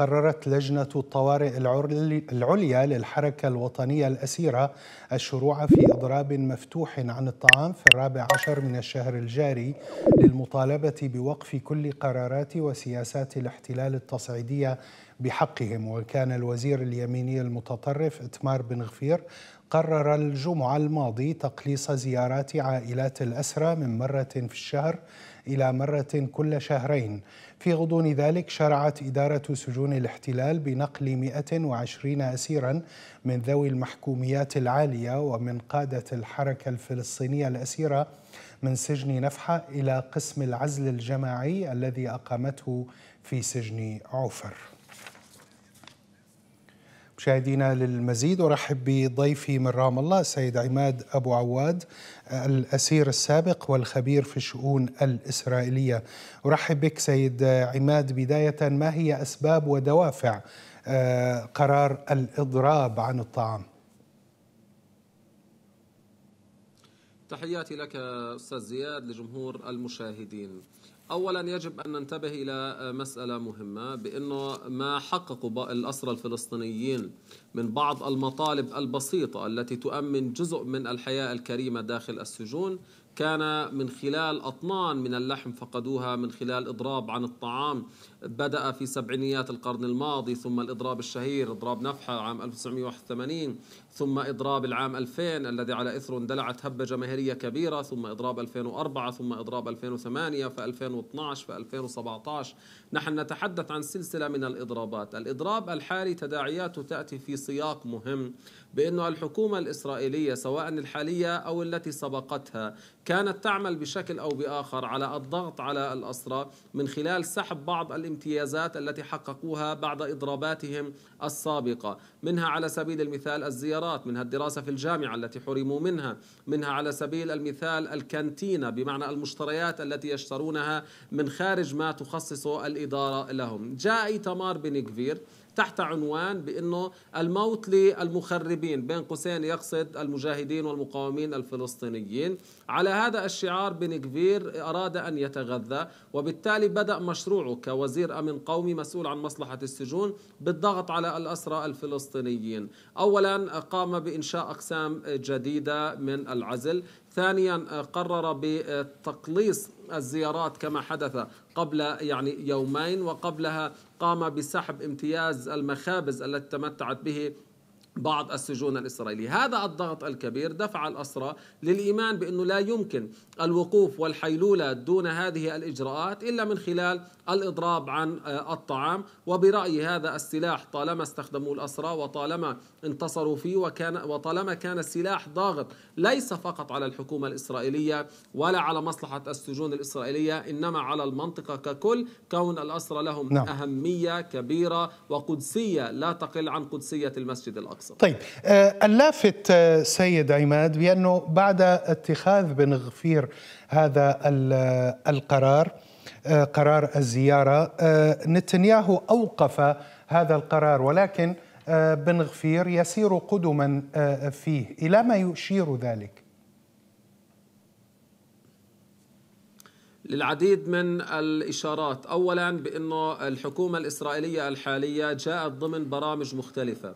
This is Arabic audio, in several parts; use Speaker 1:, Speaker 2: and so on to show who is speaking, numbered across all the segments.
Speaker 1: قررت لجنة الطوارئ العليا للحركة الوطنية الأسيرة الشروع في إضراب مفتوح عن الطعام في الرابع عشر من الشهر الجاري للمطالبة بوقف كل قرارات وسياسات الاحتلال التصعيدية بحقهم وكان الوزير اليميني المتطرف إتمار بن غفير قرر الجمعة الماضي تقليص زيارات عائلات الأسرى من مرة في الشهر إلى مرة كل شهرين في غضون ذلك شرعت إدارة سجون الاحتلال بنقل 120 أسيرا من ذوي المحكوميات العالية ومن قادة الحركة الفلسطينية الأسيرة من سجن نفحة إلى قسم العزل الجماعي الذي أقامته في سجن عوفر مشاهدينا للمزيد ارحب بضيفي من رام الله السيد عماد ابو عواد الاسير السابق والخبير في الشؤون الاسرائيليه. ارحب بك سيد عماد بدايه ما هي اسباب ودوافع آه، قرار الاضراب عن الطعام؟
Speaker 2: تحياتي لك استاذ زياد لجمهور المشاهدين. اولا يجب ان ننتبه الى مساله مهمه بانه ما حققوا الاسرى الفلسطينيين من بعض المطالب البسيطه التي تؤمن جزء من الحياه الكريمه داخل السجون كان من خلال أطنان من اللحم فقدوها من خلال إضراب عن الطعام بدأ في سبعينيات القرن الماضي ثم الإضراب الشهير إضراب نفحة عام 1981 ثم إضراب العام 2000 الذي على إثره اندلعت هبة جماهيرية كبيرة ثم إضراب 2004 ثم إضراب 2008 في 2012 في 2017 نحن نتحدث عن سلسلة من الإضرابات الإضراب الحالي تداعياته تأتي في سياق مهم بأن الحكومة الإسرائيلية سواء الحالية أو التي سبقتها كانت تعمل بشكل أو بآخر على الضغط على الأسرى من خلال سحب بعض الامتيازات التي حققوها بعد إضراباتهم السابقة منها على سبيل المثال الزيارات منها الدراسة في الجامعة التي حرموا منها منها على سبيل المثال الكانتينة بمعنى المشتريات التي يشترونها من خارج ما تخصصه الإدارة لهم جاء إيتمار بن كفير تحت عنوان بأنه الموت للمخربين بين قوسين يقصد المجاهدين والمقاومين الفلسطينيين على هذا الشعار بن كبير أراد أن يتغذى وبالتالي بدأ مشروعه كوزير أمن قومي مسؤول عن مصلحة السجون بالضغط على الأسرى الفلسطينيين أولا قام بإنشاء أقسام جديدة من العزل ثانيا آه، قرر بتقليص الزيارات كما حدث قبل يعني يومين وقبلها قام بسحب امتياز المخابز التي تمتعت به بعض السجون الإسرائيلية هذا الضغط الكبير دفع الأسرى للإيمان بأنه لا يمكن الوقوف والحيلولة دون هذه الإجراءات إلا من خلال الإضراب عن آه، الطعام وبرأيي هذا السلاح طالما استخدموه الأسرى وطالما انتصروا فيه وكان وطالما كان السلاح ضاغط ليس فقط على الحكومة الإسرائيلية ولا على مصلحة السجون الإسرائيلية إنما على المنطقة ككل كون الأسرى لهم نعم. أهمية كبيرة وقدسية لا تقل عن قدسية المسجد الأقصى الصوت
Speaker 1: طيب آه، اللافت آه، سيد عماد بأنه بعد اتخاذ بن غفير هذا آه، القرار قرار الزيارة نتنياهو أوقف هذا القرار ولكن بن غفير يسير قدما فيه إلى ما يشير ذلك
Speaker 2: للعديد من الإشارات أولا بأنه الحكومة الإسرائيلية الحالية جاءت ضمن برامج مختلفة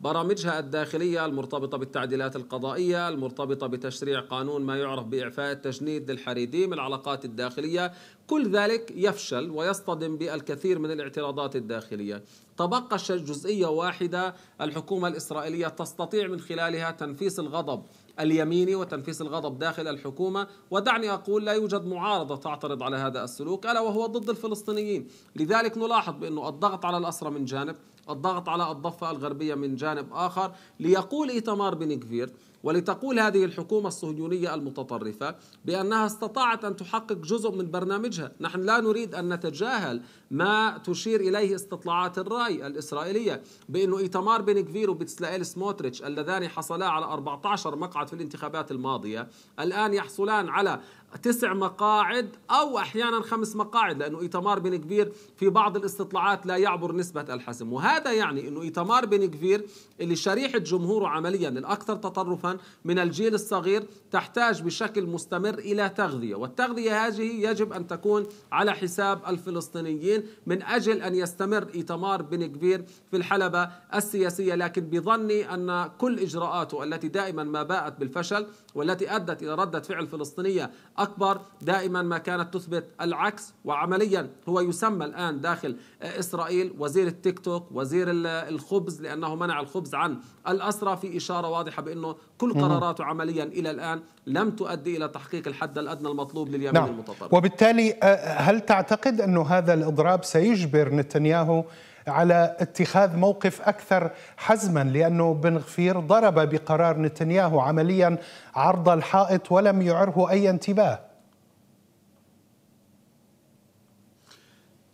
Speaker 2: برامجها الداخلية المرتبطة بالتعديلات القضائية المرتبطة بتشريع قانون ما يعرف بإعفاء التجنيد للحريديم العلاقات الداخلية كل ذلك يفشل ويصطدم بالكثير من الاعتراضات الداخلية تبقى جزئية واحدة الحكومة الإسرائيلية تستطيع من خلالها تنفيس الغضب اليميني وتنفيس الغضب داخل الحكومة ودعني أقول لا يوجد معارضة تعترض على هذا السلوك ألا وهو ضد الفلسطينيين لذلك نلاحظ بأنه الضغط على الأسرى من جانب الضغط على الضفة الغربية من جانب آخر ليقول إيتمار بن كفير ولتقول هذه الحكومة الصهيونية المتطرفة بأنها استطاعت أن تحقق جزء من برنامجها نحن لا نريد أن نتجاهل ما تشير إليه استطلاعات الرأي الإسرائيلية بأنه إيتمار بن كفير وبتسلائيل سموتريتش اللذان حصلا على 14 مقعد في الانتخابات الماضية الآن يحصلان على تسع مقاعد أو أحيانا خمس مقاعد لأنه إيتمار بن كبير في بعض الاستطلاعات لا يعبر نسبة الحسم وهذا يعني أنه إيتمار بن كبير اللي شريحة جمهوره عمليا الأكثر تطرفا من الجيل الصغير تحتاج بشكل مستمر إلى تغذية والتغذية هذه يجب أن تكون على حساب الفلسطينيين من أجل أن يستمر إيتمار بن كبير في الحلبة السياسية لكن بظني أن كل إجراءاته التي دائما ما باءت بالفشل والتي أدت إلى ردة فعل فلسطينية أكبر دائما ما كانت تثبت العكس وعمليا هو يسمى الآن داخل إسرائيل وزير التيك توك وزير الخبز لأنه منع الخبز عن الأسرة في إشارة واضحة بأنه كل قراراته عمليا إلى الآن لم تؤدي إلى تحقيق الحد الأدنى المطلوب لليمين نعم. المتطرف
Speaker 1: وبالتالي آه، هل تعتقد أن هذا الإضراب سيجبر نتنياهو على اتخاذ موقف اكثر حزما لانه بن غفير ضرب بقرار نتنياهو عمليا عرض الحائط ولم يعره اي انتباه.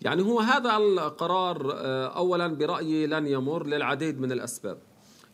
Speaker 2: يعني هو هذا القرار آه، اولا برايي لن يمر للعديد من الاسباب.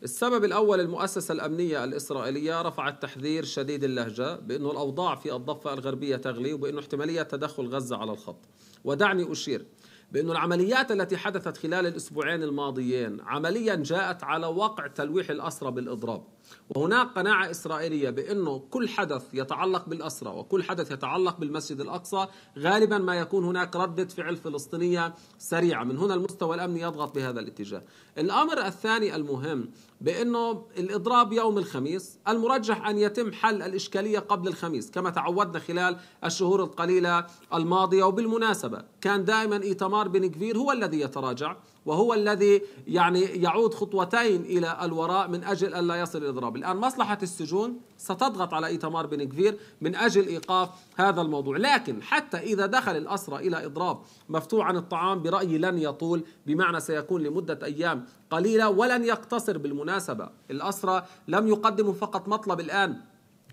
Speaker 2: السبب الأول المؤسسة الأمنية الإسرائيلية رفعت تحذير شديد اللهجة بأنه الأوضاع في الضفة الغربية تغلي وبأنه احتمالية تدخل غزة على الخط ودعني أشير بأن العمليات التي حدثت خلال الأسبوعين الماضيين عمليا جاءت على وقع تلويح الأسرة بالإضراب وهناك قناعة إسرائيلية بأنه كل حدث يتعلق بالأسرة وكل حدث يتعلق بالمسجد الأقصى غالبا ما يكون هناك ردة فعل فلسطينية سريعة من هنا المستوى الأمني يضغط بهذا الاتجاه الأمر الثاني المهم بأنه الإضراب يوم الخميس المرجح أن يتم حل الإشكالية قبل الخميس كما تعودنا خلال الشهور القليلة الماضية وبالمناسبة كان دائما إيتمار بن كفير هو الذي يتراجع وهو الذي يعني يعود خطوتين إلى الوراء من أجل ألا يصل الإضراب الآن مصلحة السجون ستضغط على إيتمار بن كفير من أجل إيقاف هذا الموضوع لكن حتى إذا دخل الأسرى إلى إضراب مفتوع عن الطعام برأيي لن يطول بمعنى سيكون لمدة أيام قليلة ولن يقتصر بالمناسبة الأسرى لم يقدموا فقط مطلب الآن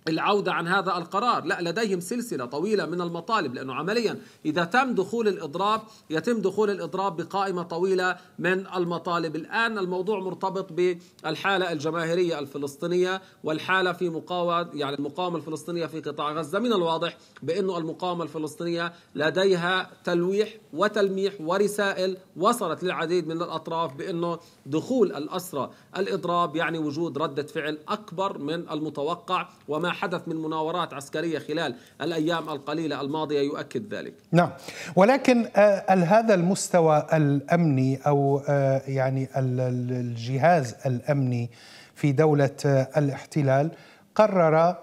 Speaker 2: العودة عن هذا القرار لا لديهم سلسلة طويلة من المطالب لأنه عمليا إذا تم دخول الإضراب يتم دخول الإضراب بقائمة طويلة من المطالب الآن الموضوع مرتبط بالحالة الجماهيرية الفلسطينية والحالة في مقاومة يعني المقاومة الفلسطينية في قطاع غزة من الواضح بأنه المقاومة الفلسطينية لديها تلويح وتلميح ورسائل وصلت للعديد من الأطراف بأنه دخول الأسرة الإضراب يعني وجود ردة فعل أكبر من المتوقع وما حدث من مناورات عسكرية خلال الأيام القليلة الماضية يؤكد ذلك
Speaker 1: نعم ولكن آه، هذا المستوى الأمني أو آه، يعني الجهاز الأمني في دولة آه، الاحتلال قرر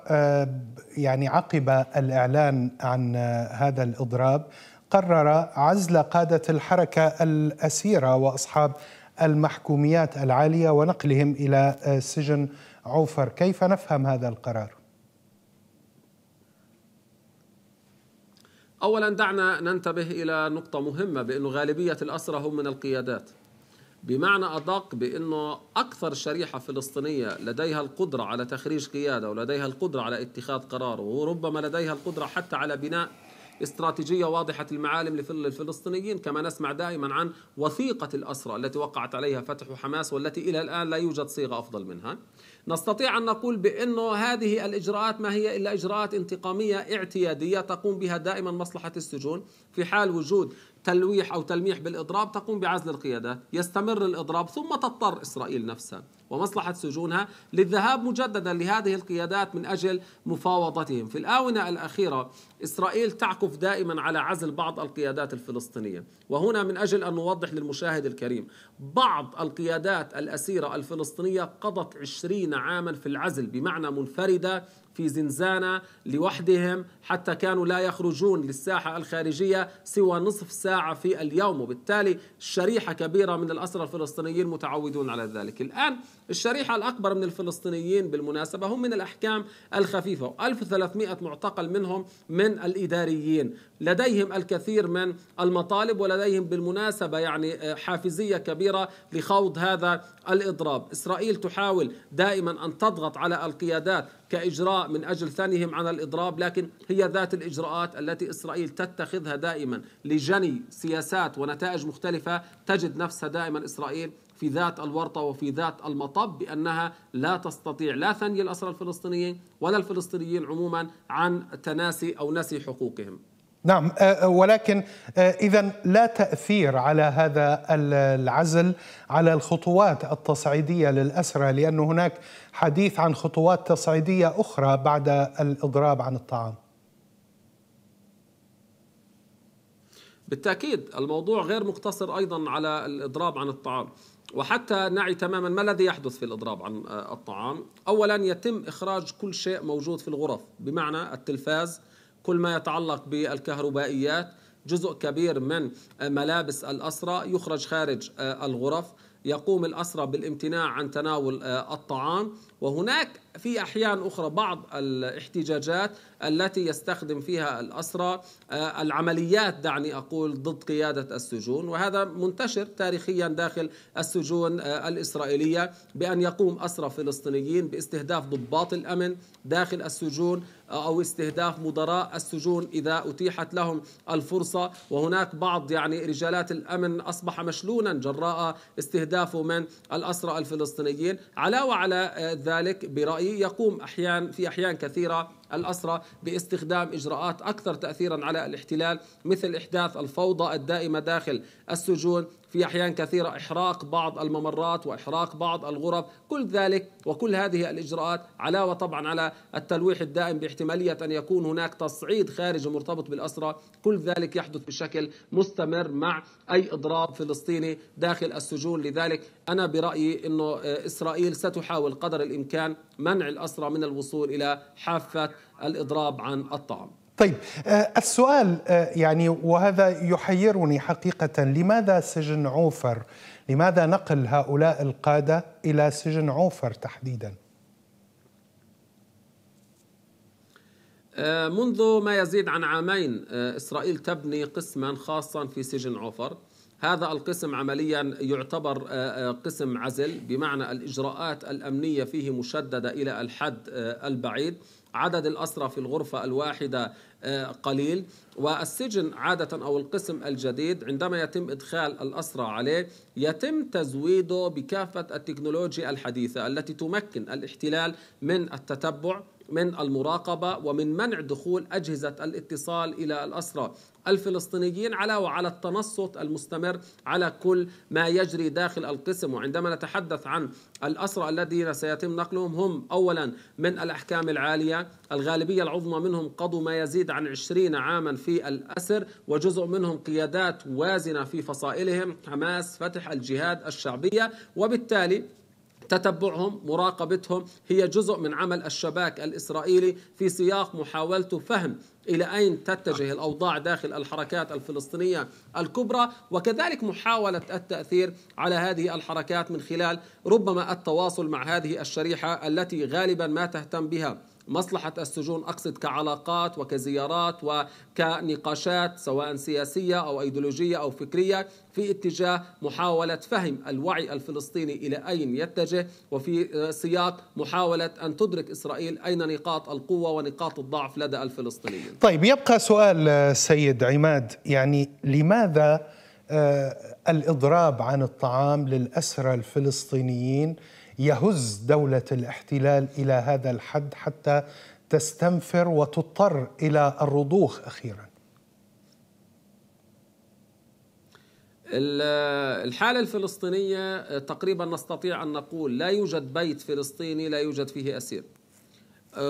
Speaker 1: يعني عقب الإعلان عن هذا الإضراب قرر عزل قادة الحركة الأسيرة وأصحاب المحكوميات العالية ونقلهم إلى سجن عوفر كيف نفهم هذا القرار؟
Speaker 2: أولا دعنا ننتبه إلى نقطة مهمة بأنه غالبية الأسرى هم من القيادات بمعنى أدق بأنه أكثر شريحة فلسطينية لديها القدرة على تخريج قيادة ولديها القدرة على اتخاذ قرار وربما لديها القدرة حتى على بناء استراتيجية واضحة المعالم للفلسطينيين كما نسمع دائما عن وثيقة الأسرة التي وقعت عليها فتح وحماس والتي إلى الآن لا يوجد صيغة أفضل منها نستطيع أن نقول بأنه هذه الإجراءات ما هي إلا إجراءات انتقامية اعتيادية تقوم بها دائما مصلحة السجون في حال وجود تلويح أو تلميح بالإضراب تقوم بعزل القيادات يستمر الإضراب ثم تضطر إسرائيل نفسها ومصلحة سجونها للذهاب مجددا لهذه القيادات من أجل مفاوضتهم في الآونة الأخيرة إسرائيل تعكف دائما على عزل بعض القيادات الفلسطينية وهنا من أجل أن نوضح للمشاهد الكريم بعض القيادات الأسيرة الفلسطينية قضت عشرين عاما في العزل بمعنى منفردة في زنزانة لوحدهم حتى كانوا لا يخرجون للساحة الخارجية سوى نصف ساعة في اليوم وبالتالي شريحة كبيرة من الأسرى الفلسطينيين متعودون على ذلك الآن الشريحة الأكبر من الفلسطينيين بالمناسبة هم من الأحكام الخفيفة و1300 معتقل منهم من الإداريين لديهم الكثير من المطالب ولديهم بالمناسبة يعني آه، حافزية كبيرة لخوض هذا الإضراب إسرائيل تحاول دائما أن تضغط على القيادات كإجراء من أجل ثنيهم عن الإضراب لكن هي ذات الإجراءات التي إسرائيل تتخذها دائما لجني سياسات ونتائج مختلفة تجد نفسها دائما إسرائيل في ذات الورطة وفي ذات المطب بأنها لا تستطيع لا ثني الأسرى الفلسطينيين ولا الفلسطينيين عموما عن تناسي أو نسي حقوقهم
Speaker 1: نعم آه، آه، ولكن آه، اذا لا تاثير على هذا العزل على الخطوات التصعيديه للاسرى لان هناك حديث عن خطوات تصعيديه اخرى بعد الاضراب عن الطعام.
Speaker 2: بالتاكيد الموضوع غير مقتصر ايضا على الاضراب عن الطعام. وحتى نعي تماما ما الذي يحدث في الإضراب عن آه، الطعام أولا يتم إخراج كل شيء موجود في الغرف بمعنى التلفاز كل ما يتعلق بالكهربائيات جزء كبير من آه، ملابس الأسرى يخرج خارج آه، الغرف يقوم الأسرى بالامتناع عن تناول الطعام وهناك في أحيان أخرى بعض الاحتجاجات التي يستخدم فيها الأسرى آه، العمليات دعني أقول ضد قيادة السجون وهذا منتشر تاريخيا داخل السجون آه، الإسرائيلية بأن يقوم أسرى فلسطينيين باستهداف ضباط الأمن داخل السجون آه، أو استهداف مدراء السجون إذا أتيحت لهم الفرصة وهناك بعض يعني رجالات الأمن أصبح مشلونا جراء استهدافه من الأسرى الفلسطينيين علاوة على ذلك برأيي يقوم أحيان في أحيان كثيرة الأسرى باستخدام إجراءات أكثر تأثيرا على الاحتلال مثل إحداث الفوضى الدائمة داخل السجون في أحيان كثيرة إحراق بعض الممرات وإحراق بعض الغرف كل ذلك وكل هذه الإجراءات علاوة طبعا على التلويح الدائم باحتمالية أن يكون هناك تصعيد خارجي مرتبط بالأسرة كل ذلك يحدث بشكل مستمر مع أي إضراب فلسطيني داخل السجون لذلك أنا برأيي أنه إسرائيل ستحاول قدر الإمكان منع الأسرة من الوصول إلى حافة الإضراب عن الطعام
Speaker 1: طيب آه، السؤال آه، يعني وهذا يحيرني حقيقة لماذا سجن عوفر لماذا نقل هؤلاء القادة إلى سجن عوفر تحديدا
Speaker 2: آه، منذ ما يزيد عن عامين إسرائيل تبني قسما خاصا في سجن عوفر هذا القسم عمليا يعتبر قسم عزل بمعنى الاجراءات الامنيه فيه مشدده الى الحد البعيد عدد الأسرى في الغرفة الواحدة آه، قليل والسجن عادة أو القسم الجديد عندما يتم إدخال الأسرى عليه يتم تزويده بكافة التكنولوجيا الحديثة التي تمكن الاحتلال من التتبع من المراقبة ومن منع دخول أجهزة الاتصال إلى الأسرة الفلسطينيين على وعلى التنصت المستمر على كل ما يجري داخل القسم وعندما نتحدث عن الأسرى الذين سيتم نقلهم هم أولا من الأحكام العالية الغالبية العظمى منهم قضوا ما يزيد عن 20 عاما في الأسر وجزء منهم قيادات وازنة في فصائلهم حماس فتح الجهاد الشعبية وبالتالي تتبعهم مراقبتهم هي جزء من عمل الشباك الإسرائيلي في سياق محاولته فهم إلى أين تتجه الأوضاع داخل الحركات الفلسطينية الكبرى وكذلك محاولة التأثير على هذه الحركات من خلال ربما التواصل مع هذه الشريحة التي غالبا ما تهتم بها مصلحة السجون أقصد كعلاقات وكزيارات وكنقاشات سواء سياسية أو أيديولوجية أو فكرية في اتجاه محاولة فهم الوعي الفلسطيني إلى أين يتجه وفي سياق محاولة أن تدرك إسرائيل أين نقاط القوة ونقاط الضعف لدى الفلسطينيين
Speaker 1: طيب يبقى سؤال آه، سيد عماد يعني لماذا آه، الإضراب عن الطعام للأسرى الفلسطينيين يهز دولة الاحتلال إلى هذا الحد حتى تستنفر وتضطر إلى الرضوخ أخيرا
Speaker 2: الحالة الفلسطينية تقريبا نستطيع أن نقول لا يوجد بيت فلسطيني لا يوجد فيه أسير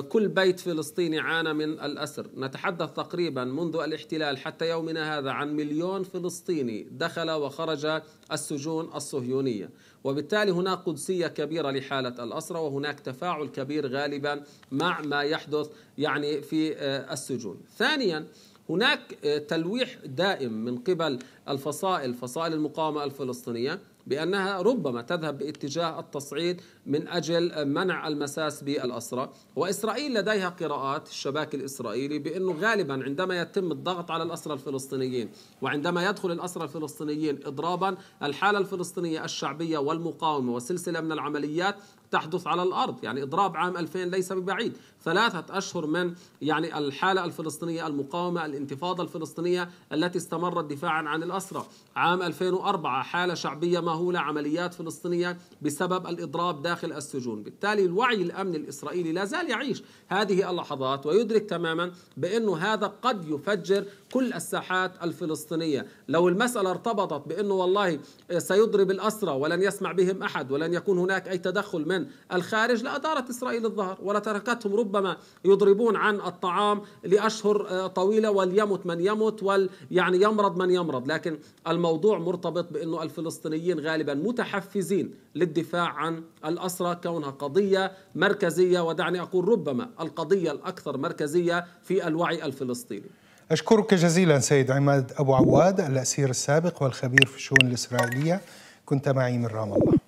Speaker 2: كل بيت فلسطيني عانى من الأسر نتحدث تقريبا منذ الاحتلال حتى يومنا هذا عن مليون فلسطيني دخل وخرج السجون الصهيونية وبالتالي هناك قدسية كبيرة لحالة الأسرة وهناك تفاعل كبير غالبا مع ما يحدث يعني في آه، السجون ثانيا هناك آه، تلويح دائم من قبل الفصائل فصائل المقاومة الفلسطينية بأنها ربما تذهب باتجاه التصعيد من أجل منع المساس بالأسرى وإسرائيل لديها قراءات الشباك الإسرائيلي بأنه غالبا عندما يتم الضغط على الأسرى الفلسطينيين وعندما يدخل الأسرى الفلسطينيين إضرابا الحالة الفلسطينية الشعبية والمقاومة وسلسلة من العمليات تحدث على الأرض يعني إضراب عام 2000 ليس ببعيد ثلاثة أشهر من يعني الحالة الفلسطينية المقاومة الانتفاضة الفلسطينية التي استمرت دفاعا عن الأسرة عام 2004 حالة شعبية مهولة عمليات فلسطينية بسبب الإضراب داخل السجون بالتالي الوعي الأمني الإسرائيلي لا زال يعيش هذه اللحظات ويدرك تماما بأنه هذا قد يفجر كل الساحات الفلسطينية لو المسألة ارتبطت بأنه والله سيضرب الأسرة ولن يسمع بهم أحد ولن يكون هناك أي تدخل من من الخارج لأدارت إسرائيل الظهر ولتركتهم ربما يضربون عن الطعام لأشهر آه، طويلة وليمت من يمت ويعني يعني يمرض من يمرض لكن الموضوع مرتبط بأنه الفلسطينيين غالبا متحفزين للدفاع عن الأسرة كونها قضية مركزية ودعني أقول ربما القضية الأكثر مركزية في الوعي الفلسطيني
Speaker 1: أشكرك جزيلا سيد عماد أبو عواد الأسير السابق والخبير في الشؤون الإسرائيلية كنت معي من رام الله